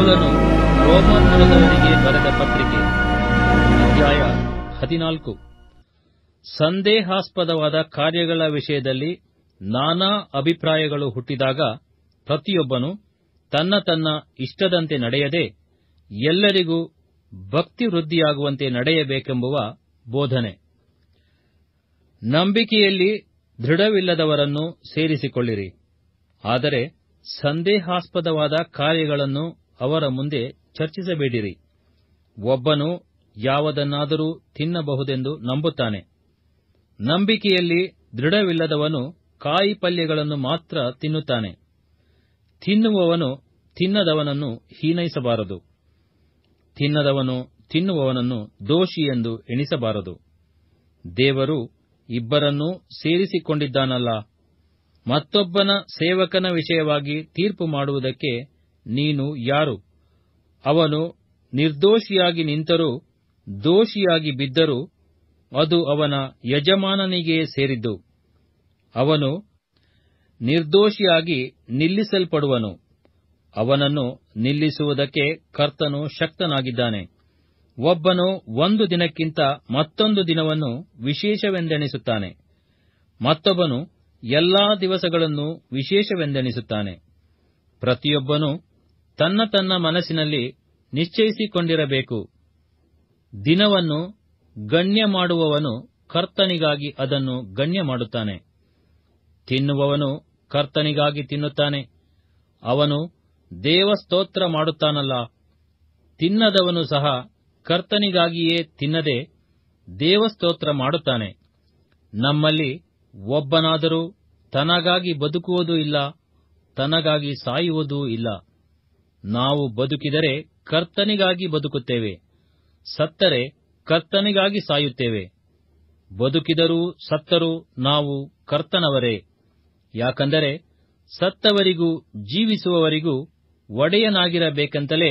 ಪೌಲನು ಬರೆದ ಪತ್ರಿಕೆ ಅಧ್ಯಾಯ ಹದಿನಾಲ್ಕು ಸಂದೇಹಾಸ್ಪದವಾದ ಕಾರ್ಯಗಳ ವಿಷಯದಲ್ಲಿ ನಾನಾ ಅಭಿಪ್ರಾಯಗಳು ಹುಟ್ಟಿದಾಗ ಪ್ರತಿಯೊಬ್ಬನು ತನ್ನ ತನ್ನ ಇಷ್ಟದಂತೆ ನಡೆಯದೆ ಎಲ್ಲರಿಗೂ ಭಕ್ತಿ ವೃದ್ಧಿಯಾಗುವಂತೆ ನಡೆಯಬೇಕೆಂಬುವ ಬೋಧನೆ ನಂಬಿಕೆಯಲ್ಲಿ ದೃಢವಿಲ್ಲದವರನ್ನು ಸೇರಿಸಿಕೊಳ್ಳಿರಿ ಆದರೆ ಸಂದೇಹಾಸ್ಪದವಾದ ಕಾರ್ಯಗಳನ್ನು ಅವರ ಮುಂದೆ ಚರ್ಚಿಸಬೇಡಿರಿ ಒಬ್ಬನು ಯಾವುದನ್ನಾದರೂ ತಿನ್ನಬಹುದೆಂದು ನಂಬುತ್ತಾನೆ ನಂಬಿಕೆಯಲ್ಲಿ ದೃಢವಿಲ್ಲದವನು ಕಾಯಿ ಪಲ್ಯಗಳನ್ನು ಮಾತ್ರ ತಿನ್ನುತ್ತಾನೆ ತಿನ್ನುವವನು ತಿನ್ನದವನನ್ನು ಹೀನೈಸಬಾರದು ತಿನ್ನದವನು ತಿನ್ನುವವನನ್ನು ದೋಷಿ ಎಂದು ಎಣಿಸಬಾರದು ದೇವರು ಇಬ್ಬರನ್ನೂ ಸೇರಿಸಿಕೊಂಡಿದ್ದಾನಲ್ಲ ಮತ್ತೊಬ್ಬನ ಸೇವಕನ ವಿಷಯವಾಗಿ ತೀರ್ಪು ಮಾಡುವುದಕ್ಕೆ ನೀನು ಯಾರು ಅವನು ನಿರ್ದೋಷಿಯಾಗಿ ನಿಂತರೂ ದೋಷಿಯಾಗಿ ಬಿದ್ದರೂ ಅದು ಅವನ ಯಜಮಾನನಿಗೆ ಸೇರಿದ್ದು ಅವನು ನಿರ್ದೋಷಿಯಾಗಿ ನಿಲ್ಲಿಸಲ್ಪಡುವನು ಅವನನ್ನು ನಿಲ್ಲಿಸುವುದಕ್ಕೆ ಕರ್ತನು ಶಕ್ತನಾಗಿದ್ದಾನೆ ಒಬ್ಬನು ಒಂದು ದಿನಕ್ಕಿಂತ ಮತ್ತೊಂದು ದಿನವನ್ನು ವಿಶೇಷವೆಂದೆಣಿಸುತ್ತಾನೆ ಮತ್ತೊಬ್ಬನು ಎಲ್ಲಾ ದಿವಸಗಳನ್ನು ವಿಶೇಷವೆಂದೆಣಿಸುತ್ತಾನೆ ಪ್ರತಿಯೊಬ್ಬನು ತನ್ನ ತನ್ನ ಮನಸ್ಸಿನಲ್ಲಿ ನಿಶ್ಚಯಿಸಿಕೊಂಡಿರಬೇಕು ದಿನವನ್ನು ಗಣ್ಯ ಮಾಡುವವನು ಕರ್ತನಿಗಾಗಿ ಅದನ್ನು ಗಣ್ಯ ಮಾಡುತ್ತಾನೆ ತಿನ್ನುವವನು ಕರ್ತನಿಗಾಗಿ ತಿನ್ನುತ್ತಾನೆ ಅವನು ದೇವಸ್ತೋತ್ರ ಮಾಡುತ್ತಾನಲ್ಲ ತಿನ್ನದವನು ಸಹ ಕರ್ತನಿಗಾಗಿಯೇ ತಿನ್ನದೆ ದೇವಸ್ತೋತ್ರ ಮಾಡುತ್ತಾನೆ ನಮ್ಮಲ್ಲಿ ಒಬ್ಬನಾದರೂ ತನಗಾಗಿ ಬದುಕುವುದೂ ಇಲ್ಲ ತನಗಾಗಿ ಸಾಯುವುದೂ ಇಲ್ಲ ನಾವು ಬದುಕಿದರೆ ಕರ್ತನಿಗಾಗಿ ಬದುಕುತ್ತೇವೆ ಸತ್ತರೆ ಕರ್ತನಿಗಾಗಿ ಸಾಯುತ್ತೇವೆ ಬದುಕಿದರೂ ಸತ್ತರೂ ನಾವು ಕರ್ತನವರೇ ಯಾಕಂದರೆ ಸತ್ತವರಿಗೂ ಜೀವಿಸುವವರಿಗೂ ಒಡೆಯನಾಗಿರಬೇಕಂತಲೇ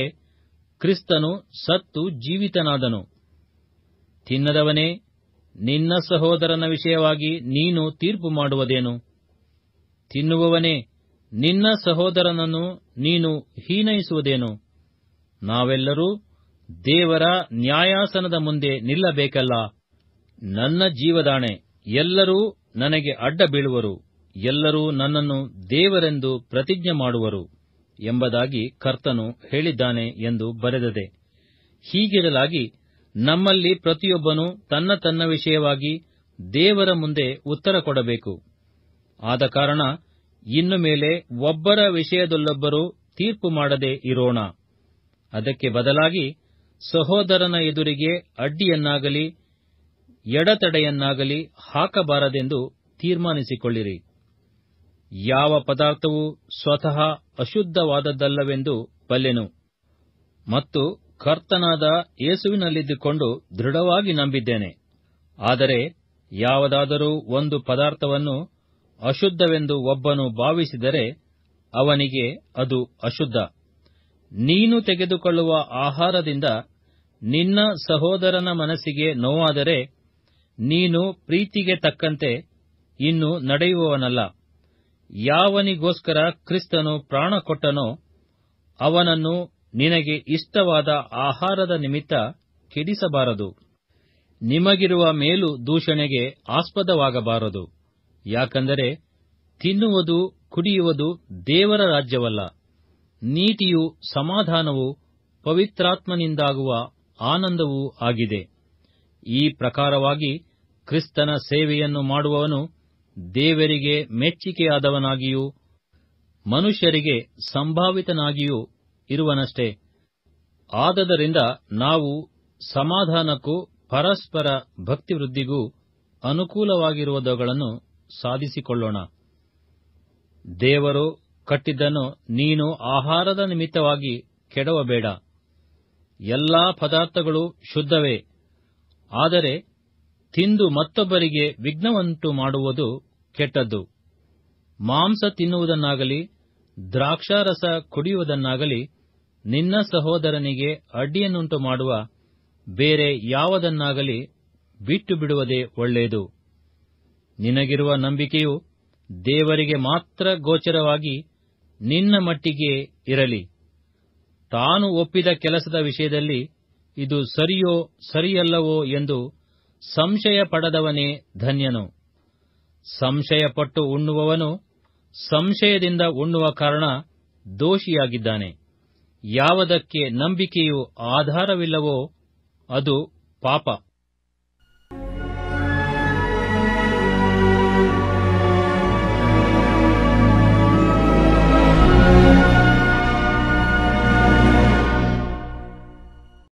ಕ್ರಿಸ್ತನು ಸತ್ತು ಜೀವಿತನಾದನು ತಿನ್ನದವನೇ ನಿನ್ನ ಸಹೋದರನ ವಿಷಯವಾಗಿ ನೀನು ತೀರ್ಪು ಮಾಡುವುದೇನು ತಿನ್ನುವವನೇ ನಿನ್ನ ಸಹೋದರನನ್ನು ನೀನು ಹೀನೈಸುವುದೇನು ನಾವೆಲ್ಲರೂ ದೇವರ ನ್ಯಾಯಾಸನದ ಮುಂದೆ ನಿಲ್ಲಬೇಕಲ್ಲ ನನ್ನ ಜೀವದಾಣೆ ಎಲ್ಲರೂ ನನಗೆ ಅಡ್ಡ ಬೀಳುವರು ಎಲ್ಲರೂ ನನ್ನನ್ನು ದೇವರೆಂದು ಪ್ರತಿಜ್ಞೆ ಮಾಡುವರು ಎಂಬುದಾಗಿ ಕರ್ತನು ಹೇಳಿದ್ದಾನೆ ಎಂದು ಬರೆದದೆ ಹೀಗಿರಲಾಗಿ ನಮ್ಮಲ್ಲಿ ಪ್ರತಿಯೊಬ್ಬನು ತನ್ನ ತನ್ನ ವಿಷಯವಾಗಿ ದೇವರ ಮುಂದೆ ಉತ್ತರ ಕೊಡಬೇಕು ಆದ ಕಾರಣ ಇನ್ನು ಮೇಲೆ ಒಬ್ಬರ ವಿಷಯದಲ್ಲೊಬ್ಬರು ತೀರ್ಪು ಮಾಡದೆ ಇರೋಣ ಅದಕ್ಕೆ ಬದಲಾಗಿ ಸಹೋದರನ ಎದುರಿಗೆ ಅಡ್ಡಿಯನ್ನಾಗಲಿ ಎಡತಡೆಯನ್ನಾಗಲಿ ಹಾಕಬಾರದೆಂದು ತೀರ್ಮಾನಿಸಿಕೊಳ್ಳಿರಿ ಯಾವ ಪದಾರ್ಥವೂ ಸ್ವತಃ ಅಶುದ್ಧವಾದದ್ದಲ್ಲವೆಂದು ಬಲ್ಲೆನು ಮತ್ತು ಕರ್ತನಾದ ಯೇಸುವಿನಲ್ಲಿದ್ದುಕೊಂಡು ದೃಢವಾಗಿ ನಂಬಿದ್ದೇನೆ ಆದರೆ ಯಾವುದಾದರೂ ಒಂದು ಪದಾರ್ಥವನ್ನು ಅಶುದ್ಧವೆಂದು ಒಬ್ಬನು ಭಾವಿಸಿದರೆ ಅವನಿಗೆ ಅದು ಅಶುದ್ಧ ನೀನು ತೆಗೆದುಕೊಳ್ಳುವ ಆಹಾರದಿಂದ ನಿನ್ನ ಸಹೋದರನ ಮನಸ್ಸಿಗೆ ನೋವಾದರೆ ನೀನು ಪ್ರೀತಿಗೆ ತಕ್ಕಂತೆ ಇನ್ನು ನಡೆಯುವವನಲ್ಲ ಯಾವನಿಗೋಸ್ಕರ ಕ್ರಿಸ್ತನು ಪ್ರಾಣ ಕೊಟ್ಟನೋ ಅವನನ್ನು ನಿನಗೆ ಇಷ್ಟವಾದ ಆಹಾರದ ನಿಮಿತ್ತ ಕೆಡಿಸಬಾರದು ನಿಮಗಿರುವ ಮೇಲು ದೂಷಣೆಗೆ ಆಸ್ಪದವಾಗಬಾರದು ಯಾಕಂದರೆ ತಿನ್ನುವುದು ಕುಡಿಯುವುದು ದೇವರ ರಾಜ್ಯವಲ್ಲ ನೀತಿಯು ಸಮಾಧಾನವು ಪವಿತ್ರಾತ್ಮನಿಂದಾಗುವ ಆನಂದವೂ ಆಗಿದೆ ಈ ಪ್ರಕಾರವಾಗಿ ಕ್ರಿಸ್ತನ ಸೇವೆಯನ್ನು ಮಾಡುವವನು ದೇವರಿಗೆ ಮೆಚ್ಚಿಕೆಯಾದವನಾಗಿಯೂ ಮನುಷ್ಯರಿಗೆ ಸಂಭಾವಿತನಾಗಿಯೂ ಇರುವನಷ್ಟೇ ಆದದರಿಂದ ನಾವು ಸಮಾಧಾನಕ್ಕೂ ಪರಸ್ಪರ ವೃದ್ಧಿಗೂ ಅನುಕೂಲವಾಗಿರುವುದುಗಳನ್ನು ಸಾಧಿಸಿಕೊಳ್ಳೋಣ ದೇವರು ಕಟ್ಟಿದ್ದನ್ನು ನೀನು ಆಹಾರದ ನಿಮಿತ್ತವಾಗಿ ಕೆಡವಬೇಡ ಎಲ್ಲಾ ಪದಾರ್ಥಗಳು ಶುದ್ಧವೇ ಆದರೆ ತಿಂದು ಮತ್ತೊಬ್ಬರಿಗೆ ವಿಘ್ನವಂಟು ಮಾಡುವುದು ಕೆಟ್ಟದ್ದು ಮಾಂಸ ತಿನ್ನುವುದನ್ನಾಗಲಿ ದ್ರಾಕ್ಷಾರಸ ಕುಡಿಯುವುದನ್ನಾಗಲಿ ನಿನ್ನ ಸಹೋದರನಿಗೆ ಅಡ್ಡಿಯನ್ನುಂಟು ಮಾಡುವ ಬೇರೆ ಯಾವುದನ್ನಾಗಲಿ ಬಿಟ್ಟು ಬಿಡುವುದೇ ಒಳ್ಳೆಯದು ನಿನಗಿರುವ ನಂಬಿಕೆಯು ದೇವರಿಗೆ ಮಾತ್ರ ಗೋಚರವಾಗಿ ನಿನ್ನ ಮಟ್ಟಿಗೆ ಇರಲಿ ತಾನು ಒಪ್ಪಿದ ಕೆಲಸದ ವಿಷಯದಲ್ಲಿ ಇದು ಸರಿಯೋ ಸರಿಯಲ್ಲವೋ ಎಂದು ಸಂಶಯ ಪಡದವನೇ ಧನ್ಯನು ಸಂಶಯಪಟ್ಟು ಉಣ್ಣುವವನು ಸಂಶಯದಿಂದ ಉಣ್ಣುವ ಕಾರಣ ದೋಷಿಯಾಗಿದ್ದಾನೆ ಯಾವುದಕ್ಕೆ ನಂಬಿಕೆಯು ಆಧಾರವಿಲ್ಲವೋ ಅದು ಪಾಪ